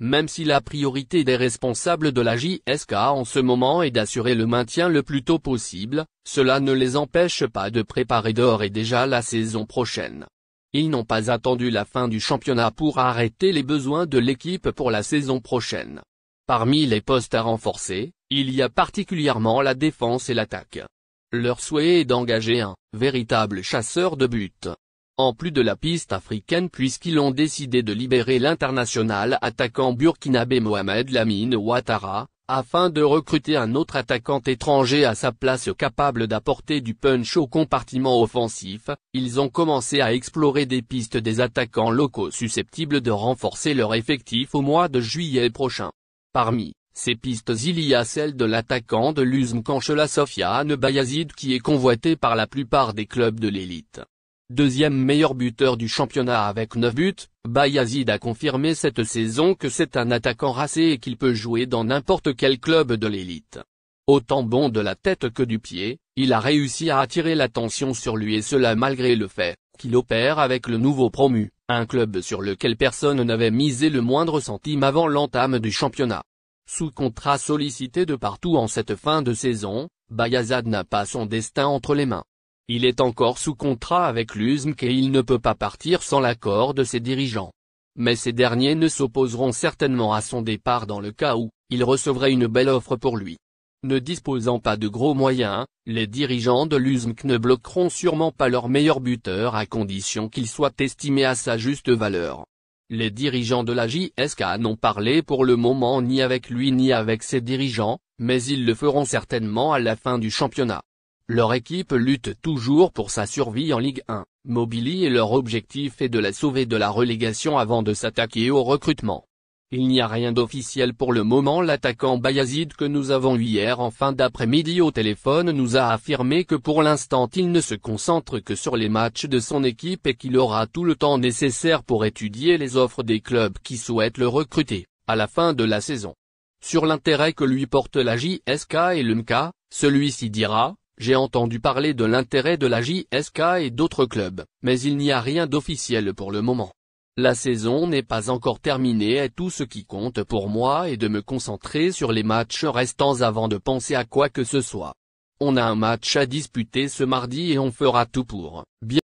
Même si la priorité des responsables de la JSK en ce moment est d'assurer le maintien le plus tôt possible, cela ne les empêche pas de préparer d'or et déjà la saison prochaine. Ils n'ont pas attendu la fin du championnat pour arrêter les besoins de l'équipe pour la saison prochaine. Parmi les postes à renforcer, il y a particulièrement la défense et l'attaque. Leur souhait est d'engager un véritable chasseur de but en plus de la piste africaine puisqu'ils ont décidé de libérer l'international attaquant burkinabé Mohamed Lamine Ouattara, afin de recruter un autre attaquant étranger à sa place capable d'apporter du punch au compartiment offensif, ils ont commencé à explorer des pistes des attaquants locaux susceptibles de renforcer leur effectif au mois de juillet prochain. Parmi ces pistes il y a celle de l'attaquant de l'USM Kanchela Sofiane Bayazid qui est convoité par la plupart des clubs de l'élite. Deuxième meilleur buteur du championnat avec 9 buts, Bayazid a confirmé cette saison que c'est un attaquant racé et qu'il peut jouer dans n'importe quel club de l'élite. Autant bon de la tête que du pied, il a réussi à attirer l'attention sur lui et cela malgré le fait qu'il opère avec le nouveau promu, un club sur lequel personne n'avait misé le moindre centime avant l'entame du championnat. Sous contrat sollicité de partout en cette fin de saison, Bayazid n'a pas son destin entre les mains. Il est encore sous contrat avec l'USMC et il ne peut pas partir sans l'accord de ses dirigeants. Mais ces derniers ne s'opposeront certainement à son départ dans le cas où, il recevrait une belle offre pour lui. Ne disposant pas de gros moyens, les dirigeants de l'USMC ne bloqueront sûrement pas leur meilleur buteur à condition qu'il soit estimé à sa juste valeur. Les dirigeants de la JSK n'ont parlé pour le moment ni avec lui ni avec ses dirigeants, mais ils le feront certainement à la fin du championnat. Leur équipe lutte toujours pour sa survie en Ligue 1, Mobili et leur objectif est de la sauver de la relégation avant de s'attaquer au recrutement. Il n'y a rien d'officiel pour le moment l'attaquant Bayazid que nous avons eu hier en fin d'après-midi au téléphone nous a affirmé que pour l'instant il ne se concentre que sur les matchs de son équipe et qu'il aura tout le temps nécessaire pour étudier les offres des clubs qui souhaitent le recruter, à la fin de la saison. Sur l'intérêt que lui porte la JSK et l'UMK, celui-ci dira, j'ai entendu parler de l'intérêt de la JSK et d'autres clubs, mais il n'y a rien d'officiel pour le moment. La saison n'est pas encore terminée et tout ce qui compte pour moi est de me concentrer sur les matchs restants avant de penser à quoi que ce soit. On a un match à disputer ce mardi et on fera tout pour. Bien